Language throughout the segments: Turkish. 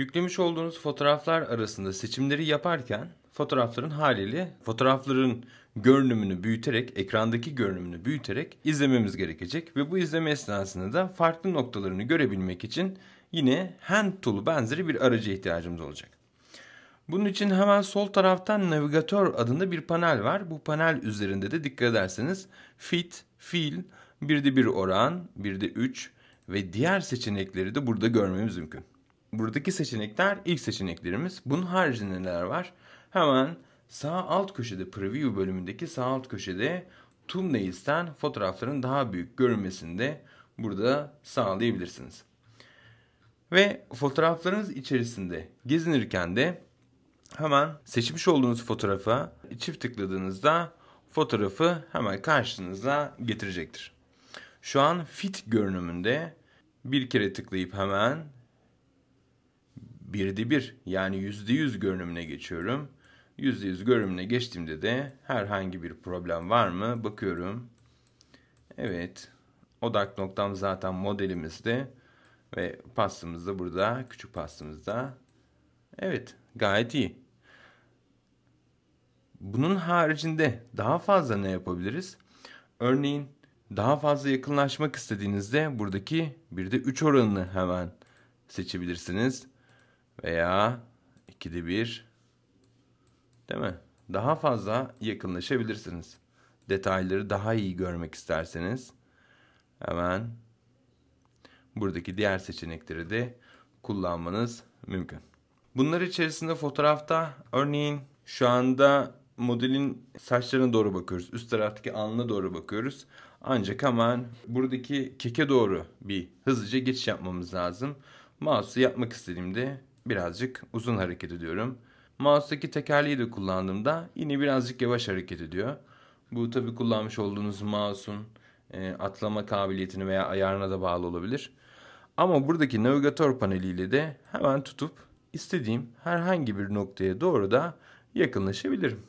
Yüklemiş olduğunuz fotoğraflar arasında seçimleri yaparken fotoğrafların haliyle fotoğrafların görünümünü büyüterek, ekrandaki görünümünü büyüterek izlememiz gerekecek ve bu izleme esnasında da farklı noktalarını görebilmek için yine hand tool'u benzeri bir araca ihtiyacımız olacak. Bunun için hemen sol taraftan navigatör adında bir panel var. Bu panel üzerinde de dikkat ederseniz fit, fill, bir de bir oran, bir de üç ve diğer seçenekleri de burada görmemiz mümkün buradaki seçenekler ilk seçeneklerimiz. Bunun haricinde neler var? Hemen sağ alt köşede preview bölümündeki sağ alt köşede thumbnails'ten fotoğrafların daha büyük görünmesini de burada sağlayabilirsiniz. Ve fotoğraflarınız içerisinde gezinirken de hemen seçmiş olduğunuz fotoğrafa çift tıkladığınızda fotoğrafı hemen karşınıza getirecektir. Şu an fit görünümünde bir kere tıklayıp hemen 1'di bir yani yüzde yüz görünümüne geçiyorum. Yüzde yüz görünümüne geçtiğimde de herhangi bir problem var mı bakıyorum. Evet odak noktam zaten modelimizde ve pastamız da burada küçük pastamız da. Evet gayet iyi. Bunun haricinde daha fazla ne yapabiliriz? Örneğin daha fazla yakınlaşmak istediğinizde buradaki bir de 3 oranını hemen seçebilirsiniz veya ikide bir değil mi? Daha fazla yakınlaşabilirsiniz. Detayları daha iyi görmek isterseniz hemen buradaki diğer seçenekleri de kullanmanız mümkün. Bunlar içerisinde fotoğrafta örneğin şu anda modelin saçlarına doğru bakıyoruz. Üst taraftaki alnına doğru bakıyoruz. Ancak hemen buradaki keke doğru bir hızlıca geçiş yapmamız lazım. Mouse'u yapmak istediğimde birazcık uzun hareket ediyorum. Mouse'daki tekerleği de kullandığımda yine birazcık yavaş hareket ediyor. Bu tabi kullanmış olduğunuz mouse'un e, atlama kabiliyetini veya ayarına da bağlı olabilir. Ama buradaki navigatör paneliyle de hemen tutup istediğim herhangi bir noktaya doğru da yakınlaşabilirim.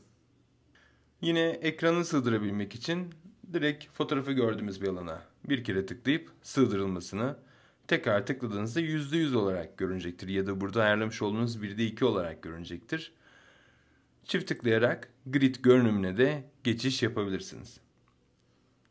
Yine ekranı sığdırabilmek için direkt fotoğrafı gördüğümüz bir alana bir kere tıklayıp sığdırılmasını tekrar tıkladığınızda %100 olarak görünecektir. Ya da burada ayarlamış olduğunuz 1'de 2 olarak görünecektir. Çift tıklayarak grid görünümüne de geçiş yapabilirsiniz.